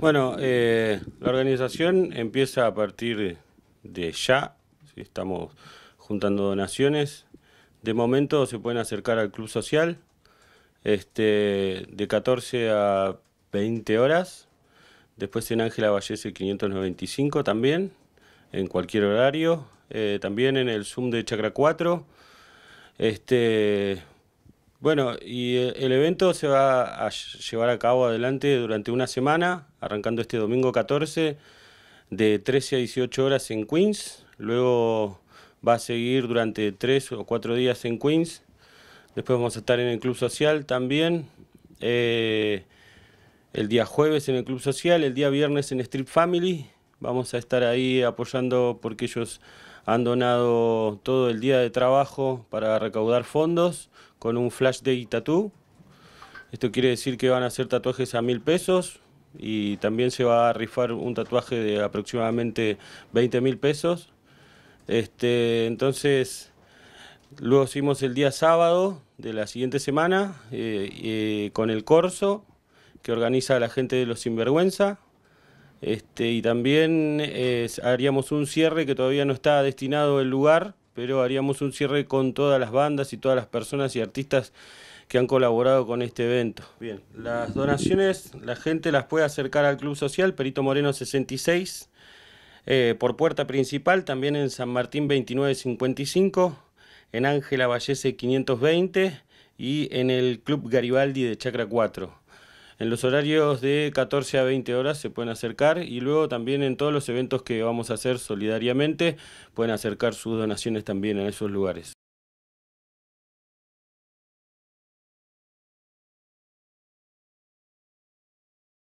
Bueno, eh, la organización empieza a partir de ya, Si estamos juntando donaciones. De momento se pueden acercar al club social este, de 14 a 20 horas. Después en Ángela Vallese 595 también, en cualquier horario. Eh, también en el Zoom de Chacra 4. Este, bueno, y eh, el evento se va a llevar a cabo adelante durante una semana, arrancando este domingo 14 de 13 a 18 horas en Queens, luego va a seguir durante 3 o 4 días en Queens, después vamos a estar en el Club Social también, eh, el día jueves en el Club Social, el día viernes en Strip Family, vamos a estar ahí apoyando porque ellos han donado todo el día de trabajo para recaudar fondos con un flash day tattoo. Esto quiere decir que van a hacer tatuajes a mil pesos y también se va a rifar un tatuaje de aproximadamente 20 mil pesos. Este, entonces, luego hicimos el día sábado de la siguiente semana eh, eh, con el corso que organiza la gente de los sinvergüenza este, y también haríamos un cierre que todavía no está destinado el lugar, pero haríamos un cierre con todas las bandas y todas las personas y artistas que han colaborado con este evento. Bien, las donaciones la gente las puede acercar al Club Social Perito Moreno 66 eh, por puerta principal, también en San Martín 2955, en Ángela Vallese 520 y en el Club Garibaldi de Chacra 4. En los horarios de 14 a 20 horas se pueden acercar y luego también en todos los eventos que vamos a hacer solidariamente pueden acercar sus donaciones también en esos lugares.